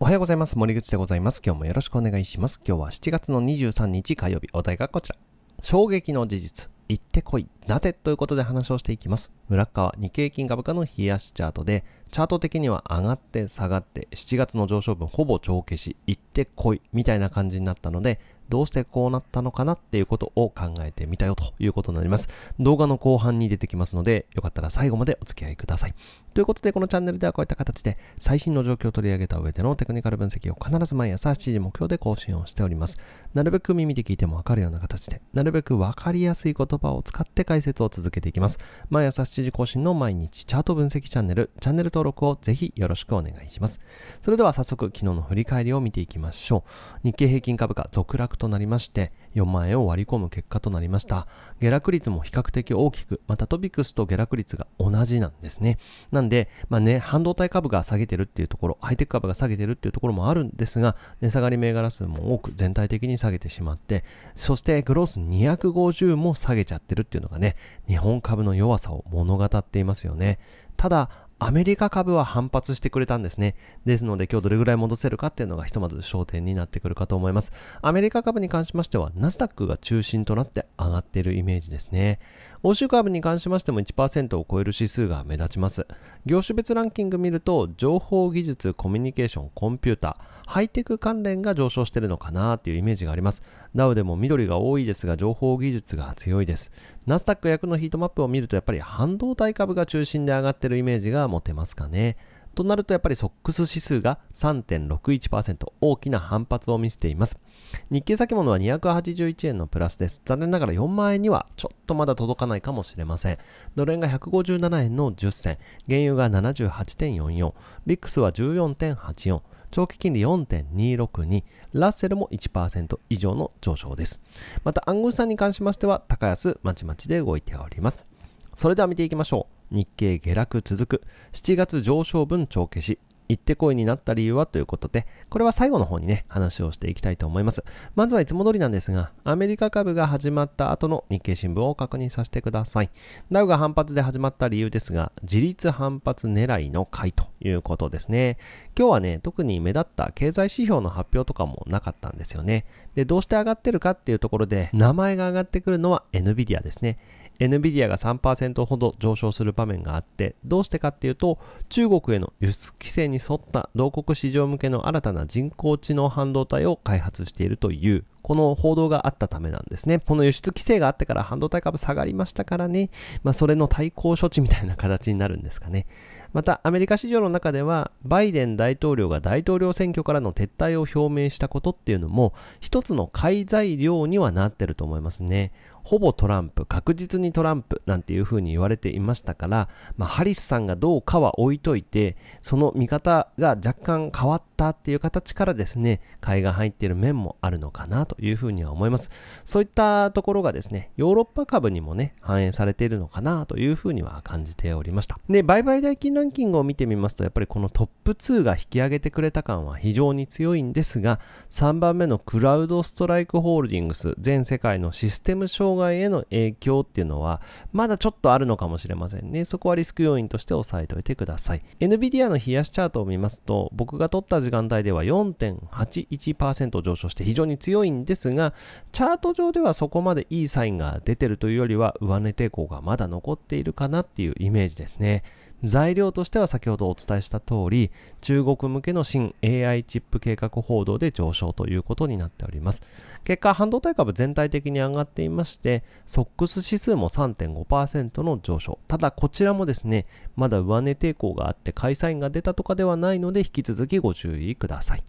おはようございます。森口でございます。今日もよろしくお願いします。今日は7月の23日火曜日、お題がこちら。衝撃の事実。行ってこい。なぜということで話をしていきます。村川日経金株価の冷やしチャートで、チャート的には上がって下がって、7月の上昇分ほぼ帳消し、行ってこい、みたいな感じになったので、どうしてこうなったのかなっていうことを考えてみたよということになります。動画の後半に出てきますので、よかったら最後までお付き合いください。ということで、このチャンネルではこういった形で最新の状況を取り上げた上でのテクニカル分析を必ず毎朝7時目標で更新をしております。なるべく耳で聞いてもわかるような形で、なるべくわかりやすい言葉を使って解説を続けていきます。毎朝7時更新の毎日チャート分析チャンネル、チャンネル登録をぜひよろしくお願いします。それでは早速、昨日の振り返りを見ていきましょう。日経平均株価続落となりまして4万円を割り込む結果となりました下落率も比較的大きくまたトピックスと下落率が同じなんですねなんで、まあね、半導体株が下げてるっていうところハイテク株が下げてるっていうところもあるんですが値下がり銘柄数も多く全体的に下げてしまってそしてグロース250も下げちゃってるっていうのがね日本株の弱さを物語っていますよねただアメリカ株は反発してくれたんですね。ですので今日どれぐらい戻せるかっていうのがひとまず焦点になってくるかと思います。アメリカ株に関しましてはナスダックが中心となって上がっているイメージですね。欧州株に関しましても1%を超える指数が目立ちます。業種別ランキング見ると情報技術、コミュニケーション、コンピューター、ハイテク関連が上昇してるのかなっていうイメージがあります。ダウでも緑が多いですが、情報技術が強いです。ナスタック役のヒートマップを見ると、やっぱり半導体株が中心で上がってるイメージが持てますかね。となるとやっぱりソックス指数が3.61%大きな反発を見せています日経先物は281円のプラスです残念ながら4万円にはちょっとまだ届かないかもしれませんドル円が157円の10銭原油が78.44ビックスは14.84長期金利4.262、ラッセルも1%以上の上昇です。また暗号資産に関しましては、高安まちまちで動いております。それでは見ていきましょう。日経下落続く。7月上昇分帳消し。行ってこいになった理由はということで、これは最後の方にね、話をしていきたいと思います。まずはいつも通りなんですが、アメリカ株が始まった後の日経新聞を確認させてください。ダウが反発で始まった理由ですが、自立反発狙いの回ということですね。今日はね、特に目立った経済指標の発表とかもなかったんですよね。で、どうして上がってるかっていうところで、名前が上がってくるのは NVIDIA ですね。NVIDIA が3%ほど上昇する場面があって、どうしてかっていうと、中国への輸出規制にに沿った同国市場向けの新たな人工知能半導体を開発しているというこの報道があったためなんですね。この輸出規制があってから半導体株下がりましたからね、まあ、それの対抗処置みたいな形になるんですかね。またアメリカ市場の中ではバイデン大統領が大統領選挙からの撤退を表明したことっていうのも一つのい材料にはなってると思いますねほぼトランプ確実にトランプなんていうふうに言われていましたから、まあ、ハリスさんがどうかは置いといてその見方が若干変わったっていう形からですね買いが入っている面もあるのかなというふうには思いますそういったところがですねヨーロッパ株にもね反映されているのかなというふうには感じておりましたで売買代金ランランキングを見てみますとやっぱりこのトップ2が引き上げてくれた感は非常に強いんですが3番目のクラウドストライクホールディングス全世界のシステム障害への影響っていうのはまだちょっとあるのかもしれませんねそこはリスク要因として押さえておいてください NVIDIA の冷やしチャートを見ますと僕が取った時間帯では4.81%上昇して非常に強いんですがチャート上ではそこまでいいサインが出てるというよりは上値抵抗がまだ残っているかなっていうイメージですね材料としては先ほどお伝えした通り中国向けの新 AI チップ計画報道で上昇ということになっております結果半導体株全体的に上がっていましてソックス指数も3.5%の上昇ただこちらもですねまだ上値抵抗があって開催員が出たとかではないので引き続きご注意ください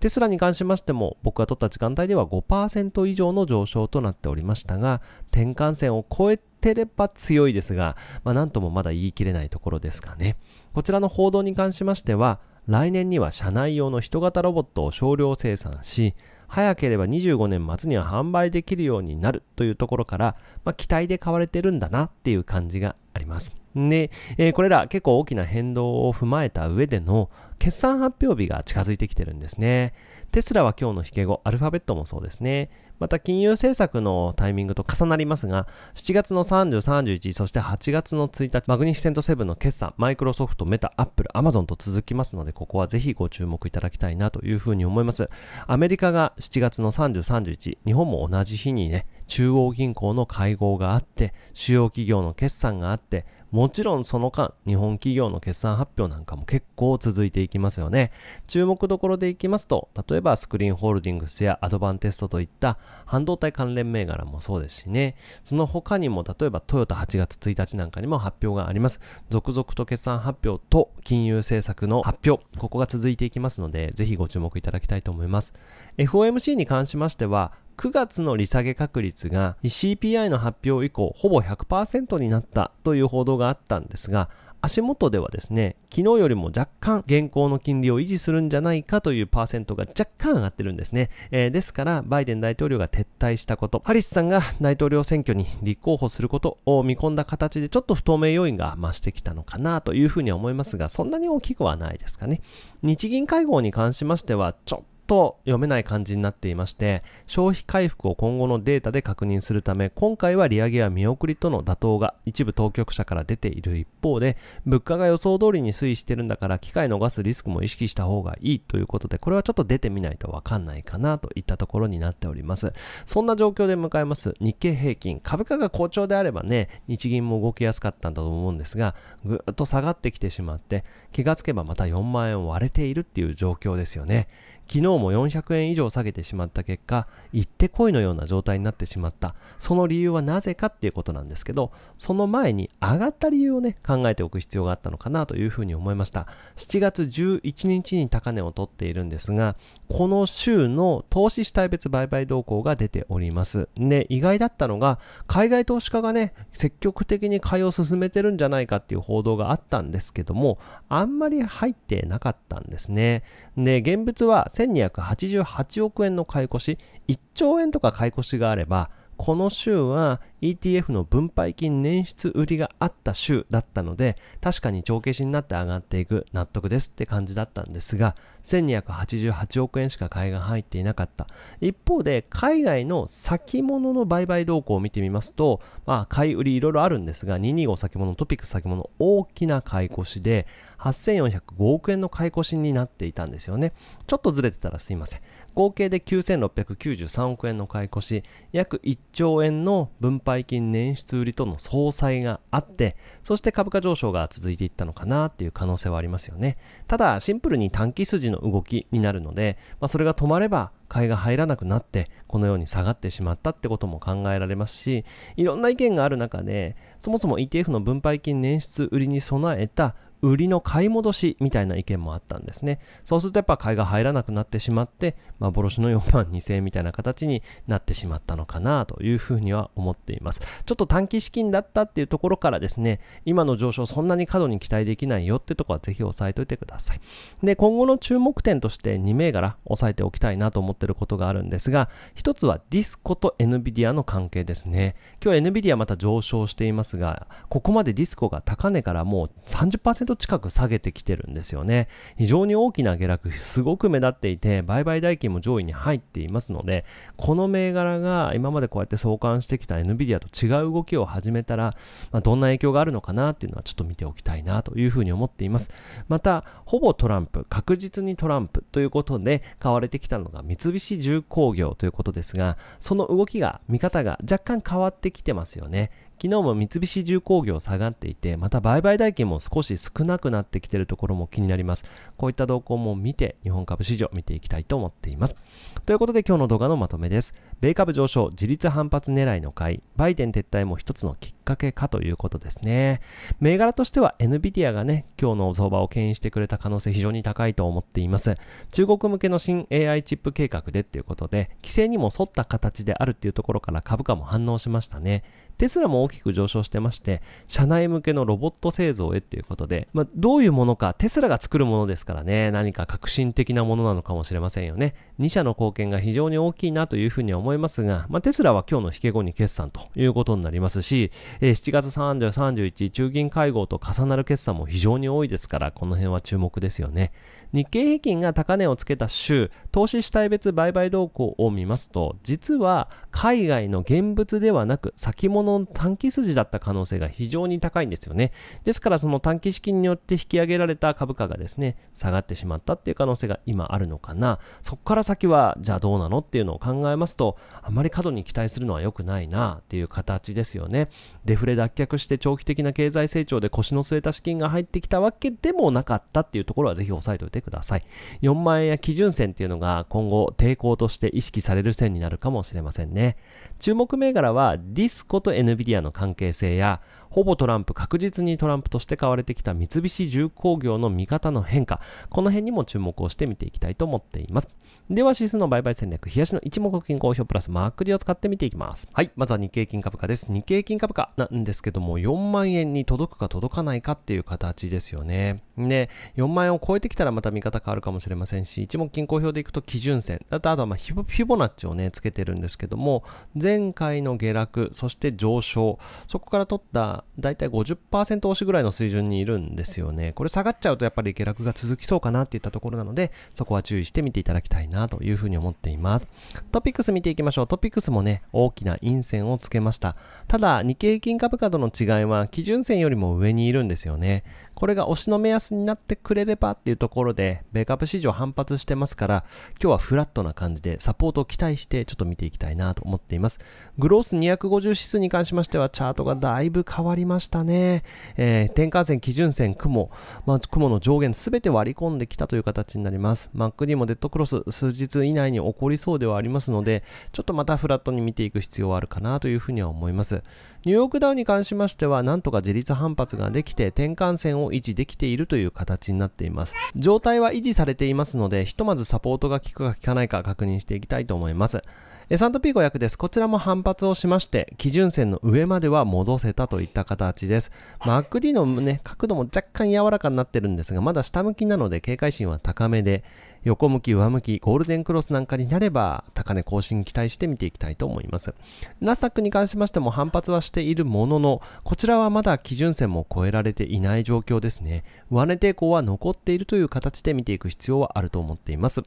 テスラに関しましても僕が取った時間帯では5%以上の上昇となっておりましたが転換線を超えててれば強いですが、まあ、なんともまだ言い切れないところですかね。こちらの報道に関しましては、来年には社内用の人型ロボットを少量生産し、早ければ25年末には販売できるようになるというところから、まあ、期待で買われてるんだなっていう感じがあります。で、えー、これら結構大きな変動を踏まえた上での決算発表日が近づいてきてるんですね。テスラは今日の引け後、アルファベットもそうですね。また金融政策のタイミングと重なりますが、7月の30、31、そして8月の1日、マグニフィセント7の決算、マイクロソフト、メタ、アップル、アマゾンと続きますので、ここはぜひご注目いただきたいなというふうに思います。アメリカが7月の30、31、日本も同じ日にね、中央銀行の会合があって、主要企業の決算があって、もちろんその間、日本企業の決算発表なんかも結構続いていきますよね。注目どころでいきますと、例えばスクリーンホールディングスやアドバンテストといった半導体関連銘柄もそうですしね。その他にも、例えばトヨタ8月1日なんかにも発表があります。続々と決算発表と金融政策の発表、ここが続いていきますので、ぜひご注目いただきたいと思います。FOMC に関しましては、9月の利下げ確率が CPI の発表以降ほぼ100%になったという報道があったんですが足元ではですね昨日よりも若干現行の金利を維持するんじゃないかというパーセントが若干上がってるんですね、えー、ですからバイデン大統領が撤退したことハリスさんが大統領選挙に立候補することを見込んだ形でちょっと不透明要因が増してきたのかなというふうには思いますがそんなに大きくはないですかね日銀会合に関しましてはちょっと読めない感じになっていまして、消費回復を今後のデータで確認するため、今回は利上げは見送りとの妥当が一部当局者から出ている一方で、物価が予想通りに推移してるんだから、機械逃すリスクも意識した方がいいということで、これはちょっと出てみないとわかんないかなといったところになっております。そんな状況で迎えます日経平均。株価が好調であればね、日銀も動きやすかったんだと思うんですが、ぐっと下がってきてしまって、気がつけばまた4万円割れているっていう状況ですよね。昨日も400円以上下げてしまった結果、行ってこいのような状態になってしまった。その理由はなぜかっていうことなんですけど、その前に上がった理由をね、考えておく必要があったのかなというふうに思いました。7月11日に高値を取っているんですが、この週の投資主体別売買動向が出ております。で、意外だったのが、海外投資家がね、積極的に買いを進めてるんじゃないかっていう報道があったんですけども、アあんまり入ってなかったんですね。で、現物は1288億円の買い越し、1兆円とか買い越しがあれば、この週は ETF の分配金捻出売りがあった週だったので確かに帳消しになって上がっていく納得ですって感じだったんですが1288億円しか買いが入っていなかった一方で海外の先物の売買動向を見てみますと、まあ、買い売りいろいろあるんですが225先物トピック先物大きな買い越しで8405億円の買い越しになっていたんですよねちょっとずれてたらすいません合計で9693億円の買い越し約1兆円の分配金捻出売りとの相殺があってそして株価上昇が続いていったのかなっていう可能性はありますよねただシンプルに短期筋の動きになるので、まあ、それが止まれば買いが入らなくなってこのように下がってしまったってことも考えられますしいろんな意見がある中でそもそも ETF の分配金捻出売りに備えた売りの買い戻しみたいな意見もあったんですね。そうするとやっぱ買いが入らなくなってしまって、幻の4万2000円みたいな形になってしまったのかなというふうには思っています。ちょっと短期資金だったっていうところからですね、今の上昇そんなに過度に期待できないよってとこはぜひ押さえておいてください。で、今後の注目点として2銘柄押さえておきたいなと思ってることがあるんですが、一つはディスコと NVIDIA の関係ですね。今日 NVIDIA また上昇していますが、ここまでディスコが高値からもう30%近く下げてきてるんですよね。非常に大きな下落、すごく目立っていて、売買代金も上位に入っていますので、この銘柄が今までこうやって相関してきた NVIDIA と違う動きを始めたら、まあ、どんな影響があるのかなっていうのはちょっと見ておきたいなというふうに思っています。また、ほぼトランプ、確実にトランプということで、買われてきたのが三菱重工業ということですが、その動きが、見方が若干変わってきてますよね。昨日も三菱重工業下がっていて、また売買代金も少し少なくなってきているところも気になります。こういった動向も見て、日本株市場見ていきたいと思っています。ということで今日の動画のまとめです。米株上昇、自立反発狙いの買い、バイデン撤退も一つのきっかけかということですね。銘柄としては NVIDIA がね、今日の相場を牽引してくれた可能性非常に高いと思っています。中国向けの新 AI チップ計画でっていうことで、規制にも沿った形であるっていうところから株価も反応しましたね。テスラも大きく上昇してまして、社内向けのロボット製造へということで、まあ、どういうものか、テスラが作るものですからね、何か革新的なものなのかもしれませんよね。2社の貢献が非常に大きいなというふうに思いますが、まあ、テスラは今日の引け後に決算ということになりますし、え7月30、31、中銀会合と重なる決算も非常に多いですから、この辺は注目ですよね。日経平均が高値をつけた週、投資主体別売買動向を見ますと、実は海外の現物ではなく先物の短期筋だった可能性が非常に高いんですよね。ですからその短期資金によって引き上げられた株価がですね、下がってしまったっていう可能性が今あるのかな。そこから先はじゃあどうなのっていうのを考えますと、あまり過度に期待するのは良くないなっていう形ですよね。デフレ脱却して長期的な経済成長で腰の据えた資金が入ってきたわけでもなかったっていうところはぜひ押さえておいてください。4万円や基準線っていうのが今後抵抗として意識される線になるかもしれませんね。注目銘柄はディスコと NVIDIA の関係性やほぼトランプ、確実にトランプとして買われてきた三菱重工業の見方の変化、この辺にも注目をして見ていきたいと思っています。では、指数の売買戦略、冷やしの一目金公表プラスマークリを使って見ていきます。はい、まずは日経金株価です。日経金株価なんですけども、4万円に届くか届かないかっていう形ですよね。で、4万円を超えてきたらまた見方変わるかもしれませんし、一目金公表でいくと基準線、あとはまあフィボナッチをね、つけてるんですけども、前回の下落、そして上昇、そこから取った今、だいたい50%押しぐらいの水準にいるんですよね。これ下がっちゃうとやっぱり下落が続きそうかなっていったところなので、そこは注意して見ていただきたいなというふうに思っています。トピックス見ていきましょう。トピックスもね、大きな陰線をつけました。ただ、日経平均株価との違いは、基準線よりも上にいるんですよね。これが推しの目安になってくれればっていうところで、ベーカップ市場反発してますから、今日はフラットな感じでサポートを期待してちょっと見ていきたいなと思っています。グロース250指数に関しましては、チャートがだいぶ変わりましたね。えー、転換線、基準線、雲、まあ、雲の上限すべて割り込んできたという形になります。マックにもデッドクロス、数日以内に起こりそうではありますので、ちょっとまたフラットに見ていく必要はあるかなというふうには思います。ニューヨークダウに関しましては、なんとか自立反発ができて、転換線を維持できているという形になっています。状態は維持されていますので、ひとまずサポートが効くか効かないか確認していきたいと思います。サンピー5 0です。こちらも反発をしまして、基準線の上までは戻せたといった形です。マック d のね、角度も若干柔らかになってるんですが、まだ下向きなので警戒心は高めで、横向き、上向き、ゴールデンクロスなんかになれば、高値更新期待して見ていきたいと思います。ナスダックに関しましても反発はしているものの、こちらはまだ基準線も超えられていない状況ですね。上値抵抗は残っているという形で見ていく必要はあると思っています。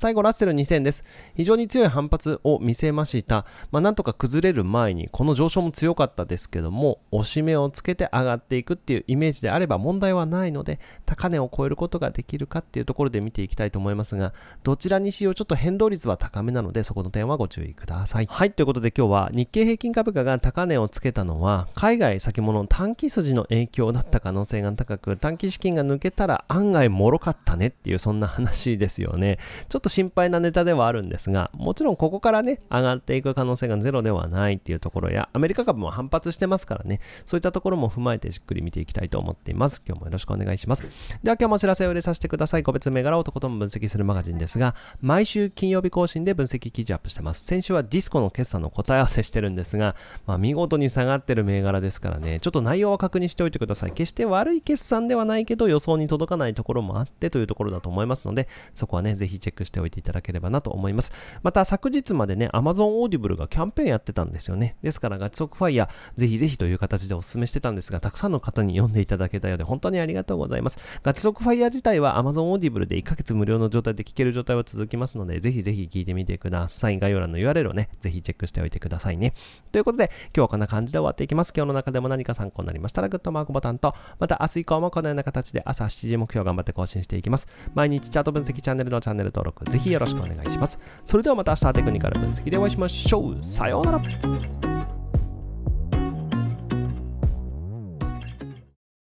最後、ラッセル2000です。非常に強い反発を見せました。まあ、なんとか崩れる前に、この上昇も強かったですけども、押し目をつけて上がっていくっていうイメージであれば問題はないので、高値を超えることができるかっていうところで見ていきたいと思いますが、どちらにしようちょっと変動率は高めなので、そこの点はご注意ください。はい、ということで今日は日経平均株価が高値をつけたのは、海外先物短期筋の影響だった可能性が高く、短期資金が抜けたら案外脆かったねっていう、そんな話ですよね。ちょっと心配なネタではあるんですが、もちろんここからね、上がっていく可能性がゼロではないっていうところや、アメリカ株も反発してますからね、そういったところも踏まえてじっくり見ていきたいと思っています。今日もよろしくお願いします。では今日もお知らせを入れさせてください。個別銘柄をとことん分析するマガジンですが、毎週金曜日更新で分析記事アップしてます。先週はディスコの決算の答え合わせしてるんですが、まあ、見事に下がってる銘柄ですからね、ちょっと内容は確認しておいてください。決して悪い決算ではないけど、予想に届かないところもあってというところだと思いますので、そこはね、ぜひチェックしてておいていただければなと思います。また昨日までね、Amazon Audible がキャンペーンやってたんですよね。ですからガチソクファイヤー、ぜひぜひという形でお勧めしてたんですが、たくさんの方に読んでいただけたようで本当にありがとうございます。ガチソクファイヤー自体は Amazon Audible で1ヶ月無料の状態で聞ける状態は続きますので、ぜひぜひ聞いてみてください。概要欄の URL をね、ぜひチェックしておいてくださいね。ということで、今日はこんな感じで終わっていきます。今日の中でも何か参考になりましたら、グッドマークボタンと、また明日以降もこのような形で朝7時目標頑張って更新していきます。毎日チャート分析チャンネルのチャンネル登録ぜひよろしくお願いします。それではまた明日テクニカル分析でお会いしましょう。さようなら。